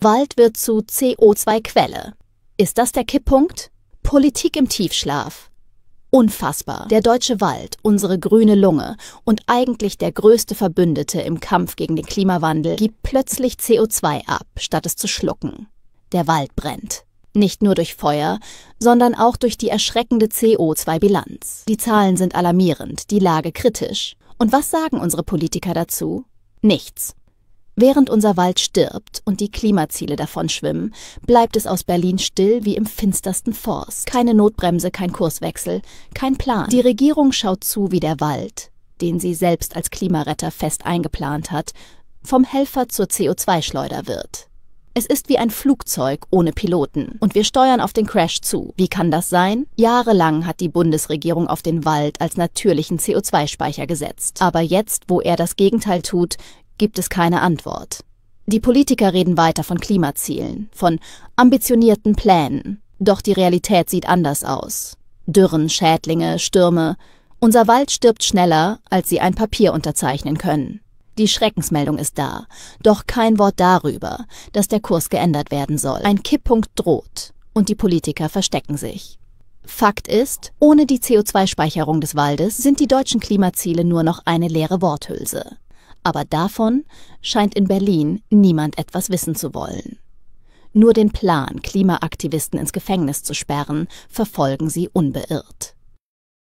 Wald wird zu CO2-Quelle. Ist das der Kipppunkt? Politik im Tiefschlaf. Unfassbar. Der deutsche Wald, unsere grüne Lunge und eigentlich der größte Verbündete im Kampf gegen den Klimawandel, gibt plötzlich CO2 ab, statt es zu schlucken. Der Wald brennt. Nicht nur durch Feuer, sondern auch durch die erschreckende CO2-Bilanz. Die Zahlen sind alarmierend, die Lage kritisch. Und was sagen unsere Politiker dazu? Nichts. Während unser Wald stirbt und die Klimaziele davonschwimmen, bleibt es aus Berlin still wie im finstersten Forst. Keine Notbremse, kein Kurswechsel, kein Plan. Die Regierung schaut zu, wie der Wald, den sie selbst als Klimaretter fest eingeplant hat, vom Helfer zur CO2-Schleuder wird. Es ist wie ein Flugzeug ohne Piloten und wir steuern auf den Crash zu. Wie kann das sein? Jahrelang hat die Bundesregierung auf den Wald als natürlichen CO2-Speicher gesetzt. Aber jetzt, wo er das Gegenteil tut, gibt es keine Antwort. Die Politiker reden weiter von Klimazielen, von ambitionierten Plänen, doch die Realität sieht anders aus. Dürren, Schädlinge, Stürme, unser Wald stirbt schneller, als sie ein Papier unterzeichnen können. Die Schreckensmeldung ist da, doch kein Wort darüber, dass der Kurs geändert werden soll. Ein Kipppunkt droht und die Politiker verstecken sich. Fakt ist, ohne die CO2-Speicherung des Waldes sind die deutschen Klimaziele nur noch eine leere Worthülse aber davon scheint in Berlin niemand etwas wissen zu wollen. Nur den Plan, Klimaaktivisten ins Gefängnis zu sperren, verfolgen sie unbeirrt.